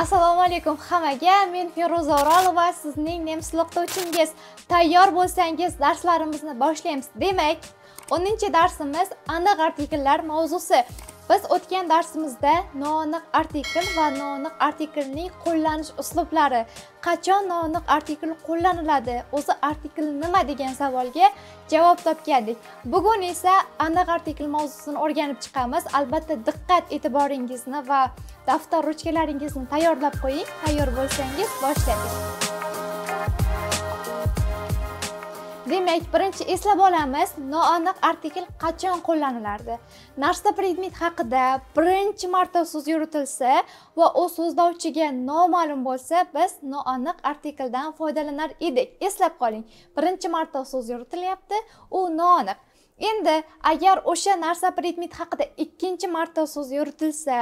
assalomu alaykum hammaga men feruza o'rolova sizning nem tili o'qituvchingiz tayyor bo'lsangiz darslarimizni boshlaymiz demak o'ninchi darsimiz aniq artikllar mavzusi biz o'tgan darsimizda noaniq artikl va noaniq artiklning qo'llanish uslublari qachon noaniq artikl qo'llaniladi o'zi artikl nima degan savolga javob topgandik bugun esa aniq artikl mavzusini o'rganib chiqamiz albatta diqqat e'tiboringizni va daftar ruchkalaringizni tayyorlab qo'ying tayyor bo'lsangiz boshlaymiz. demak birinchi eslab olamiz noaniq artikl qachon qo'llanilardi narsa predmet haqida birinchi marta so'z yuritilsa va u so'zlovchiga noma'lum bo'lsa biz noaniq artikldan foydalanar edik eslab qoling birinchi marta so'z yuritilyapti u noaniq endi agar o'sha narsa predmet haqida ikkinchi marta so'z yuritilsa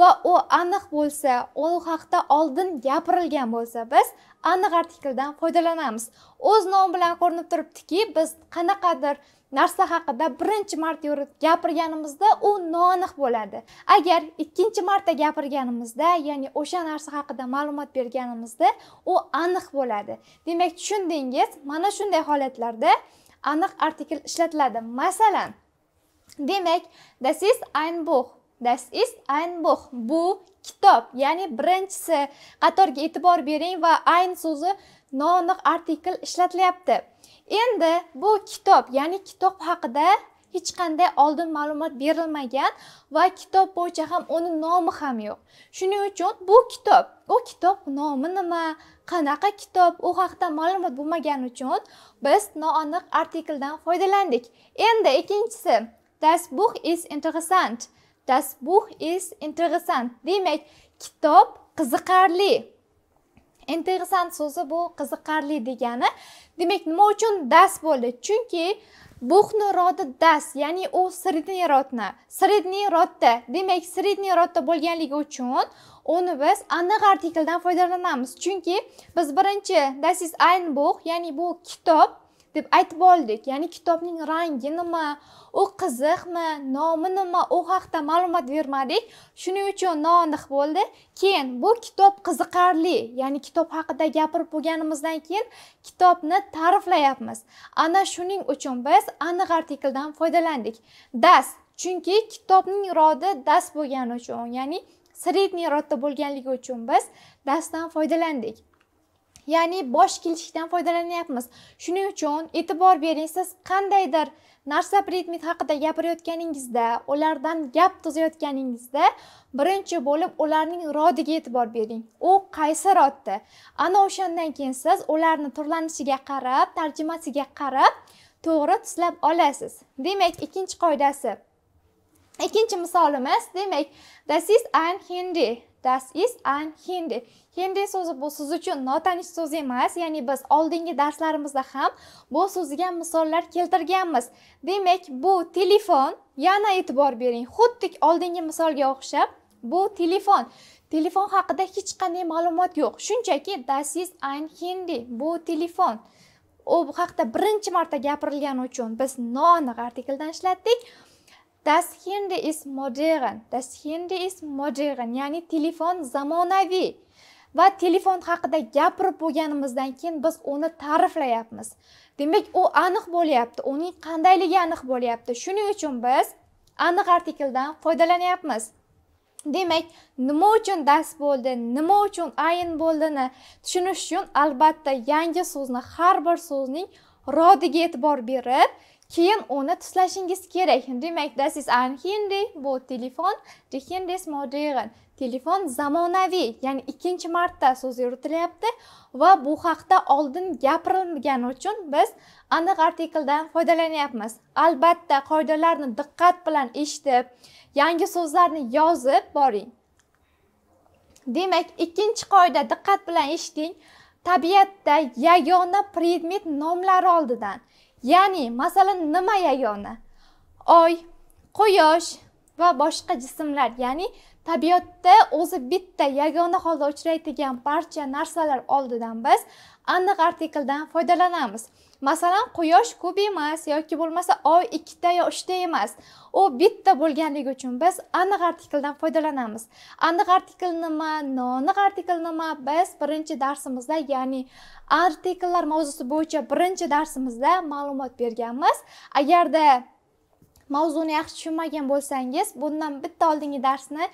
va u aniq bo'lsa u haqda oldin gapirilgan bo'lsa biz aniq artikldan foydalanamiz o'z nomi bilan ko'rinib turibdiki biz qanaqadir narsa haqida birinchi marta gapirganimizda u noaniq bo'ladi agar ikkinchi marta gapirganimizda ya'ni o'sha narsa haqida ma'lumot berganimizda u aniq bo'ladi demak tushundingiz mana shunday holatlarda aniq artikl ishlatiladi masalan demak das ist ein buch das ist ein buch bu kitob ya'ni birinchisi qatorga e'tibor bering va ein so'zi noaniq artikl ishlatilyapti endi bu kitob ya'ni kitob haqida hech qanday oldin ma'lumot berilmagan va kitob bo'yicha ham uni nomi ham yo'q shuning uchun bu kitob u kitob nomi nima qanaqa kitob u haqida ma'lumot bo'lmagani uchun biz noaniq artikldan foydalandik endi ikkinchisi das buch is interessant das buch is interessant demak kitob qiziqarli interessant so'zi bu qiziqarli degani demak nima uchun das bo'ldi chunki бухны роди das ya'ni u средний rodni. средний rodda, demak средний rodda bo'lganligi uchun uni biz aniq artikldan foydalanamiz chunki biz birinchi das is ein buch ya'ni bu kitob deb aytib oldik ya'ni kitobning rangi nima u qiziqmi nomi nima u haqida ma'lumot bermadik shuning uchun noaniq bo'ldi keyin bu kitob qiziqarli ya'ni kitob haqida gapirib bo'lganimizdan keyin kitobni ta'riflayapmiz ana shuning uchun biz aniq artikldan foydalandik das chunki kitobning rodi das bo'lgani uchun ya'ni средний родda bo'lganligi uchun biz dasdan foydalandik ya'ni bosh kelishikdan foydalanyapmiz shuning uchun e'tibor bering siz qandaydir narsa predmet haqida gapirayotganingizda ulardan gap tuzayotganingizda birinchi bo'lib ularning rodiga e'tibor bering u qaysi rodda ana o'shandan keyin siz ularni turlanishiga qarab tarjimasiga qarab to'g'ri tuslab olasiz demak ikkinchi qoidasi ikkinchi misolimiz demak this is an hindi Das ist ein Hindi. Hindi so'zi bu siz uchun notanish so'z emas, ya'ni biz oldingi darslarimizda ham bu so'ziga misollar keltirganmiz. Demak, bu telefon, yana e'tibor bering, xuddi oldingi misolga o'xshab, bu telefon. Telefon haqida hech qanday ma'lumot yo'q. Shunchaki das ist ein Hindi. Bu telefon. u haqda birinchi marta gapirilgani uchun biz non artikldan ishlatdik Das Handy ist modern. Das Handy ist modern, ya'ni telefon zamonaviy. Va telefon haqida gapirib bo'lganimizdan keyin biz uni ta'riflayapmiz. Demak, u aniq bo'lyapti, uning qandayligi aniq bo'lyapti. Shuning uchun biz aniq artikldan foydalanyapmiz. Demak, nima uchun das bo'ldi, nima uchun ayin bo'ldini tushunish uchun albatta yangi so'zni har bir so'zning rodiga e'tibor berib, keyin uni tishlashingiz kerak demak this is an hindi bu telefon the hindi is modern telefon zamonaviy ya'ni ikkinchi marta so'z yuritilyapti va bu haqda oldin gapirilgani uchun biz aniq artikldan foydalanyapmiz albatta qoidalarni diqqat bilan eshitib yangi so'zlarni yozib boring demak ikkinchi qoida diqqat bilan eshiting tabiatda yagona predmet nomlari oldidan ya'ni masalan nima yagona oy quyosh va boshqa jismlar ya'ni tabiatda o'zi bitta yagona holda uchraydigan barcha narsalar oldidan biz aniq artikldan foydalanamiz masalan quyosh ko'p emas yoki bo'lmasa oy ikkita yo uchta emas u bitta bo'lganligi uchun biz aniq artikldan foydalanamiz aniq artikl nima noaniq artikl nima biz birinchi darsimizda ya'ni artikllar mavzusi bo'yicha birinchi darsimizda ma'lumot berganmiz agarda mavzuni yaxshi tushunmagan bo'lsangiz bundan bitta oldingi darsni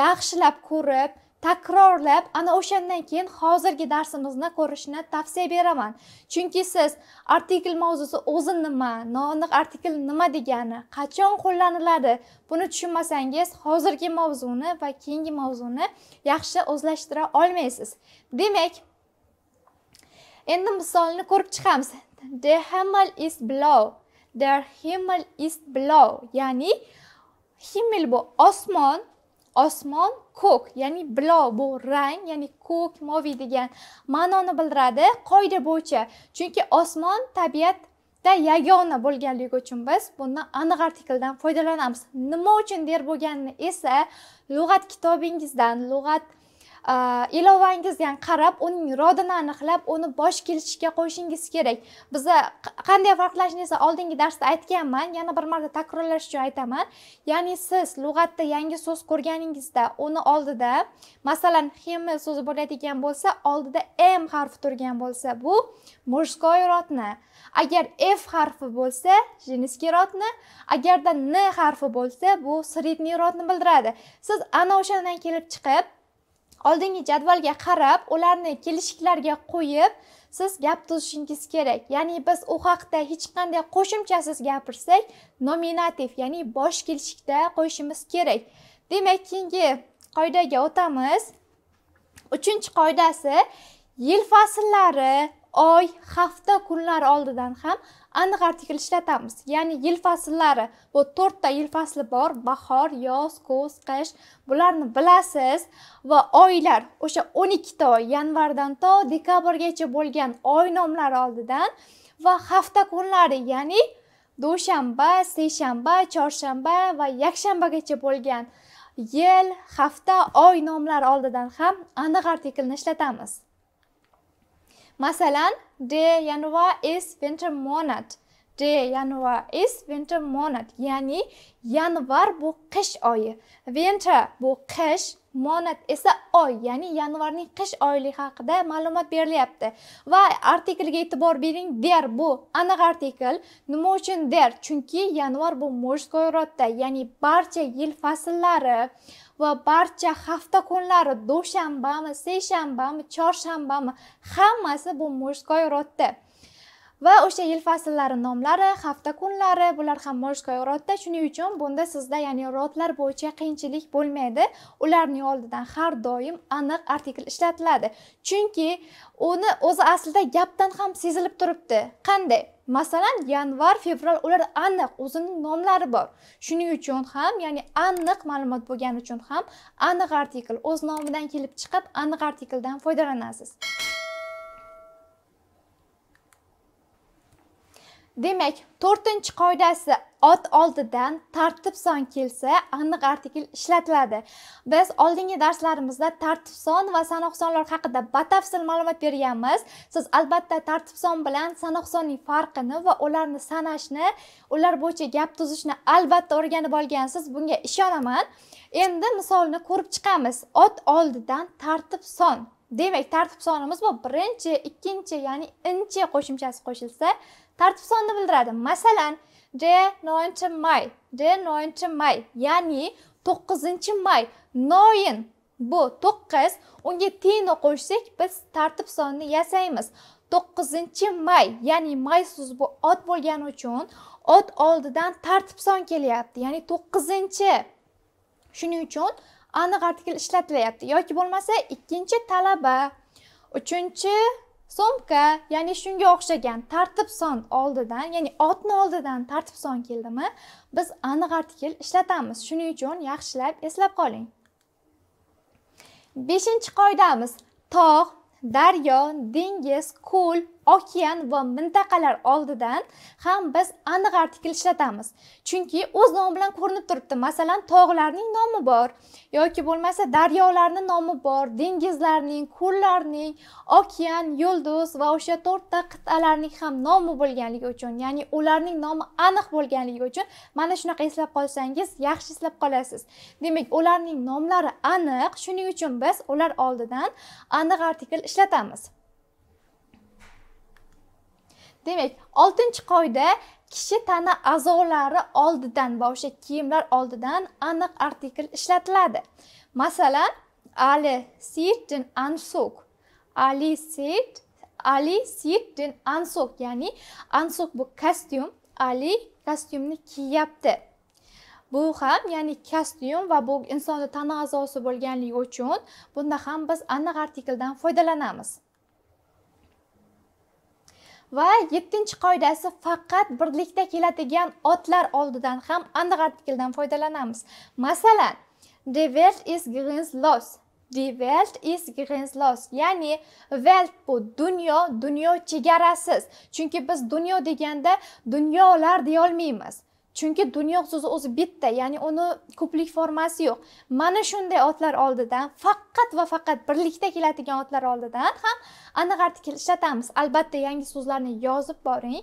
yaxshilab ko'rib takrorlab ana o'shandan keyin hozirgi darsimizni ko'rishni tavsiya beraman chunki siz artikl mavzusi o'zi nima noaniq artikl nima degani qachon qo'llaniladi buni tushunmasangiz hozirgi mavzuni va keyingi mavzuni yaxshi o'zlashtira olmaysiz demak endi misolni ko'rib chiqamiz the hammer is blow Der Himmel ist blau. Ya'ni himmel bu osmon, osmon ko'k, ya'ni blau bu rang, ya'ni ko'k, moviy degan ma'noni bildiradi qoida bo'yicha. Chunki osmon tabiat da yagona bo'lganligi uchun biz bundan aniq artikldan foydalanamiz nima uchun der bo'lganini esa lug'at kitobingizdan lug'at ilovangizga yani qarab uning rodini aniqlab uni bosh kelishga qo'yishingiz kerak biza qanday farqlashni esa oldingi darsda aytganman yana bir marta takrorlash uchun aytaman ya'ni siz lug'atda yangi so'z ko'rganingizda uni oldida masalan hemi so'zi bo'ladigan bo'lsa oldida m harfi turgan bo'lsa bu мужской rodni agar f harfi bo'lsa женский rodni agarda n harfi bo'lsa bu средний rodni bildiradi siz ana o'shandan kelib chiqib oldingi jadvalga qarab ularni kelishiklarga qo'yib siz gap tuzishingiz kerak ya'ni biz u haqda hech qanday qo'shimchasiz gapirsak nominativ ya'ni bosh kelishikda qo'yishimiz kerak demak keyingi qoidaga o'tamiz uchinchi qoidasi yil fasllari oy hafta kunlar oldidan ham aniq artikl ishlatamiz ya'ni yil fasllari bu to'rtta yil fasli bor bahor yoz kuz qish bularni bilasiz va oylar o'sha o'n ikkita oy yanvardan to dekabrgacha bo'lgan oy nomlari oldidan va hafta kunlari ya'ni dushanba seshanba chorshanba va yakshanbagacha bo'lgan yil hafta oy nomlari oldidan ham aniq artiklni ishlatamiz Masalan, de Januar is winter monat. De Januar is winter monat. Ya'ni yanvar bu qish oyi. Winter bu qish, monat esa oy, ya'ni yanvarning qish oyligi haqida ma'lumot berilyapti. Va artiklga e'tibor bering, der bu aniq artikl. Nima uchun der? Chunki yanvar bu mujskoy rodda, ya'ni barcha yil fasllari va barcha hafta kunlari dushanbami seshanbami chorshanbami hammasi bu mujskoy rotda va o'sha yil fasllari nomlari hafta kunlari bular ham morskoy rodda shuning uchun bunda sizda ya'ni rodlar bo'yicha qiyinchilik bo'lmaydi ularning oldidan har doim aniq artikl ishlatiladi chunki uni o'zi aslida gapdan ham sezilib turibdi qanday masalan yanvar fevral ular aniq o'zini nomlari bor shuning uchun ham ya'ni aniq ma'lumot bo'lgani uchun ham aniq artikl o'z nomidan kelib chiqib aniq artikldan foydalanasiz demak to'rtinchi qoidasi ot oldidan tartib son kelsa aniq artikl ishlatiladi biz oldingi darslarimizda tartib son va sanoq sonlar haqida batafsil ma'lumot berganmiz siz albatta tartib son bilan sanoq sonning farqini va ularni sanashni ular bo'yicha gap tuzishni albatta o'rganib olgansiz bunga ishonaman endi misolni ko'rib chiqamiz ot oldidan tartib son demak tartib sonimiz bu birinchi ikkinchi ya'ni inchi qo'shimchasi qo'shilsa tartib sonni bildiradi masalan j noninchi may j noninchi may ya'ni to'qqizinchi may noin bu to'qqiz unga tiyni qo'shsak biz tartib sonni yasaymiz to'qqizinchi may ya'ni may so'zi bu ot bo'lgani uchun ot oldidan tartib son kelyapti ya'ni to'qqizinchi shuning uchun aniq artikl ishlatilyapti yoki bo'lmasa ikkinchi talaba uchinchi Somka, ya'ni shunga o'xshagan tartib son oldidan, ya'ni otni oldidan tartib son keldimi, biz aniq artikel ishlatamiz. Shuning uchun yaxshilab eslab qoling. 5-qoidamiz tog', daryo, dengiz, ko'l, okean va mintaqalar oldidan ham biz aniq artikl ishlatamiz chunki o'z nomi bilan ko'rinib turibdi masalan tog'larning nomi bor yoki bo'lmasa daryolarning nomi bor dengizlarning ko'llarning okean yulduz va o'sha to'rtta qit'alarning ham nomi bo'lganligi uchun ya'ni ularning nomi aniq bo'lganligi uchun mana shunaqa eslab qolsangiz yaxshi eslab qolasiz demak ularning nomlari aniq shuning uchun biz ular oldidan aniq artikl ishlatamiz demak oltinchi qoida kishi tana a'zolari oldidan va o'sha kiyimlar oldidan aniq artikl ishlatiladi masalan ali sitin ansuk ali sit ali sitin ansuk ya'ni ansuk bu kostyum ali kostyumni kiyyapti bu ham ya'ni kostyum va bu insonni tana a'zosi bo'lganligi uchun bunda ham biz aniq artikldan foydalanamiz va yettinchi qoidasi faqat birlikda keladigan otlar oldidan ham aniq artikldan foydalanamiz masalan the welt is grins the welt is grins ya'ni welt bu dunyo dunyo chegarasiz chunki biz dunyo deganda dunyolar deyolmaymiz chunki dunyo so'zi o'zi bitta ya'ni uni ko'plik formasi yo'q mana shunday otlar oldidan faqat va faqat birlikda keladigan otlar oldidan ham aniq artikel ishlatamiz albatta yangi so'zlarni yozib boring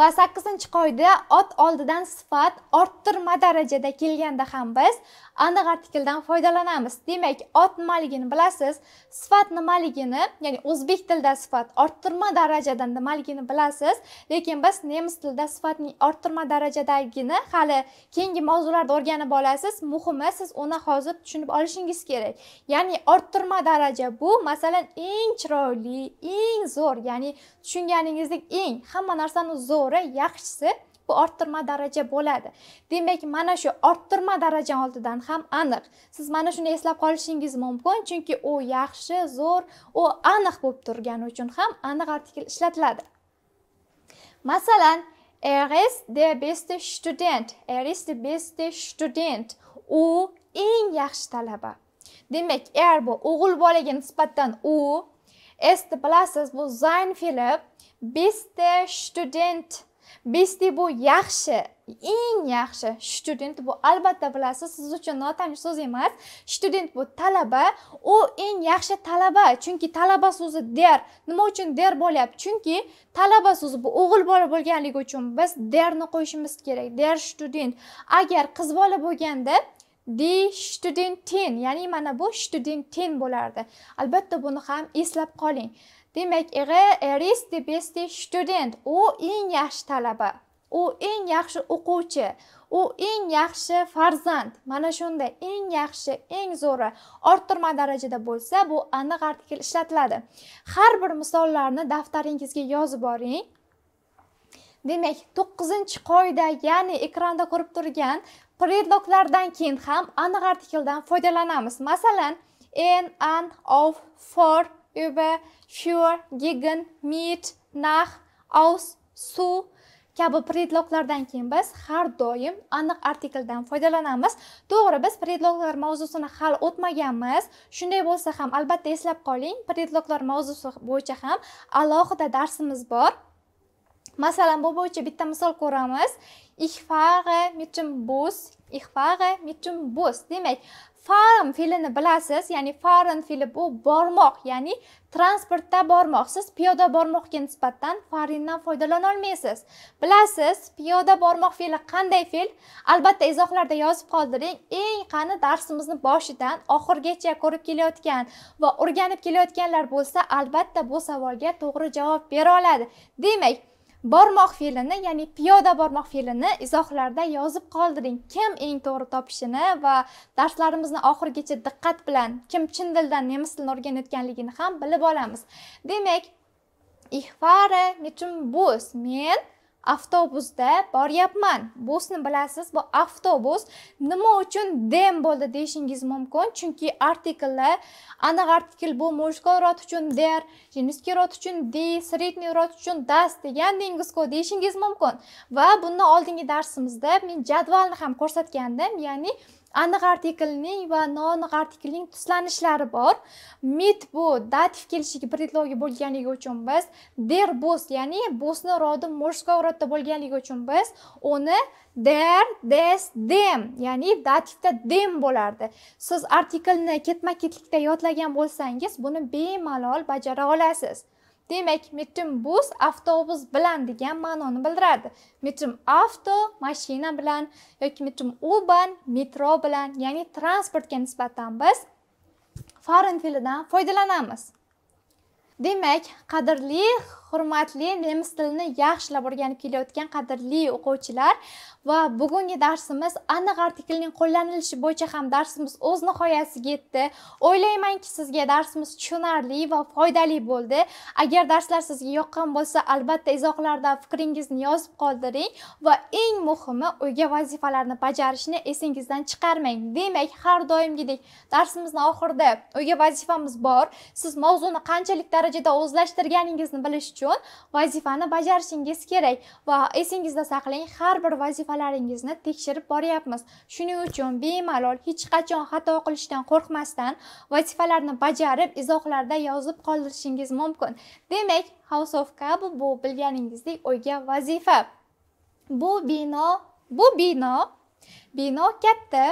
va sakkizinchi qoida ot oldidan sifat orttirma darajada kelganda ham biz aniq artikldan foydalanamiz demak ot nimaligini bilasiz sifat nimaligini ya'ni o'zbek tilida sifat orttirma darajada nimaligini bilasiz lekin biz nemis tilida sifatning orttirma darajadagini hali keyingi mavzularda o'rganib olasiz muhimi siz uni hozir tushunib olishingiz kerak ya'ni orttirma daraja bu masalan eng chiroyli eng zo'r ya'ni tushunganingizdek eng hamma narsani zo'r ko'ra yaxshisi bu orttirma daraja bo'ladi demak mana shu orttirma daraja oldidan ham aniq siz mana shuni eslab qolishingiz mumkin chunki u yaxshi zo'r u aniq bo'lib turgani uchun ham aniq artikl ishlatiladi masalan er is the best student er is the best student u eng yaxshi talaba demak er bu o'g'il bolaga nisbatan u esni bilasiz bu sein fe'li beste student Beste bu yaxshi eng yaxshi student bu albatta bilasiz siz uchun notanish so'z emas student bu talaba u eng yaxshi talaba chunki talaba so'zi der nima uchun der bo'lyapti chunki talaba so'zi bu o'g'il bola bo'lganligi uchun biz derni qo'yishimiz kerak der student agar qiz bola bo'lganda die studentin ya'ni mana bu studentin bo'lardi albatta buni ham eslab qoling demak er ist die beste student u eng yaxshi talaba u eng yaxshi o'quvchi u eng yaxshi farzand mana shunda eng yaxshi eng zo'ri orttirma darajada bo'lsa bu aniq artikel ishlatiladi har bir misollarni daftaringizga yozib oling demak to'qqizinchi qoida ya'ni ekranda ko'rib turgan predloglardan keyin ham aniq artikldan foydalanamiz masalan in an of for über für gegen mit nach aus su kabi predloglardan keyin biz har doim aniq artikldan foydalanamiz to'g'ri biz predloglar mavzusini hali o'tmaganmiz shunday bo'lsa ham albatta eslab qoling predloglar mavzusi bo'yicha ham alohida darsimiz bor Masalan, bu bo'yicha bitta misol ko'ramiz. Ich fahre mit dem Bus. Ich fahre mit dem Bus. Demak, fahren fe'lini bilasiz, ya'ni fahren fe'li bu bormoq, ya'ni transportda bormoq. Siz piyoda bormoqga nisbatan farindan foydalana olmaysiz. Bilasiz, piyoda bormoq fe'li qanday fe'l? Albatta, izohlarda yozib qoldiring. Eng qani darsimizni boshidan oxirgacha ko'rib kelayotgan va o'rganib kelayotganlar bo'lsa, albatta bu savolga to'g'ri javob bera oladi. Demak, bormoq fe'lini ya'ni piyoda bormoq fe'lini izohlarda yozib qoldiring kim eng to'g'ri topishini va darslarimizni oxirigacha diqqat bilan kim chin dildan nemis tilini o'rganayotganligini ham bilib olamiz demak ich fahre mit dem bus men avtobusda boryapman busni bilasiz bu avtobus nima uchun dem bo'ldi deyishingiz mumkin chunki artikllar aniq artikl bu мужской род uchun der женский род uchun di средний род uchun das degan dengizko deyishingiz mumkin va bundan oldingi darsimizda men jadvalni ham ko'rsatgandim ya'ni aniq artiklning va noaniq artiklning tuslanishlari bor mit bu dativ kelishigi предлоги bo'lganligi uchun biz der bos ya'ni bosni rodi мужской родda bo'lganligi uchun biz uni der des dem ya'ni dativda dem bo'lardi siz artiklni ketma ketlikda yodlagan bo'lsangiz buni bemalol bajara olasiz demak metrim bus avtobus bilan degan ma'noni bildiradi metrim avto mashina bilan yoki metrim uban metro bilan ya'ni transportga nisbatan biz foreign fe'lidan foydalanamiz demak qadrli hurmatli nemis tilini yaxshilab o'rganib kelayotgan qadrli o'quvchilar va bugungi darsimiz aniq artiklning qo'llanilishi bo'yicha ham darsimiz o'z nihoyasiga yetdi o'ylaymanki sizga darsimiz tushunarli va foydali bo'ldi agar darslar sizga yoqqan bo'lsa albatta izohlarda fikringizni yozib qoldiring va eng muhimi uyga vazifalarni bajarishni esingizdan chiqarmang demak har doimgidek darsimizni oxirida uyga vazifamiz bor siz mavzuni qanchalik darajada o'zlashtirganingizni bilish uchun vazifani bajarishingiz kerak va esingizda saqlang har bir vazifalaringizni tekshirib boryapmiz shuning uchun bemalol hech qachon xato qilishdan qo'rqmasdan vazifalarni bajarib izohlarda yozib qoldirishingiz mumkin demak house of kabu bu bilganingizdek o'yga vazifa bu bino bu bino bino katta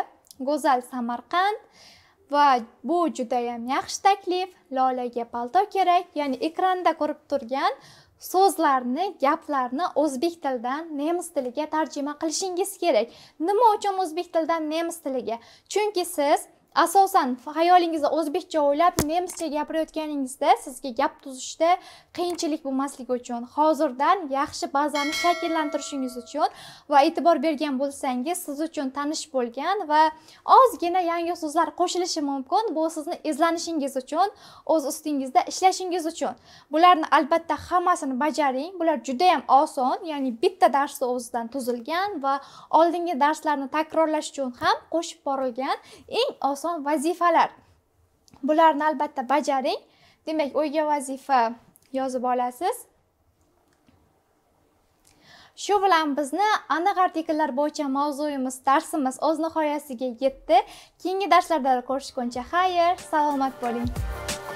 go'zal samarqand va bu judayam yaxshi taklif lolaga palto kerak ya'ni ekranda ko'rib turgan so'zlarni gaplarni o'zbek tilidan nemis tiliga tarjima qilishingiz kerak nima uchun o'zbek tilidan nemis tiliga chunki siz asosan xayolingizda o'zbekcha o'ylab nemischa gapirayotganingizda sizga gap tuzishda qiyinchilik bo'lmasligi uchun hozirdan yaxshi bazani shakllantirishingiz uchun va e'tibor bergan bo'lsangiz siz uchun tanish bo'lgan va ozgina yangi so'zlar qo'shilishi mumkin bu sizni izlanishingiz uchun o'z ustingizda ishlashingiz uchun bularni albatta hammasini bajaring bular judayam oson ya'ni bitta darsni o'zidan tuzilgan va oldingi darslarni takrorlash uchun ham qo'shib borilgan eng oson oson vazifalar bularni albatta bajaring demak o'yga vazifa yozib olasiz shu bilan bizni aniq artikllar bo'yicha mavzuyimiz darsimiz o'z nihoyasiga yetdi keyingi darslarda ko'rishguncha xayr salomat bo'ling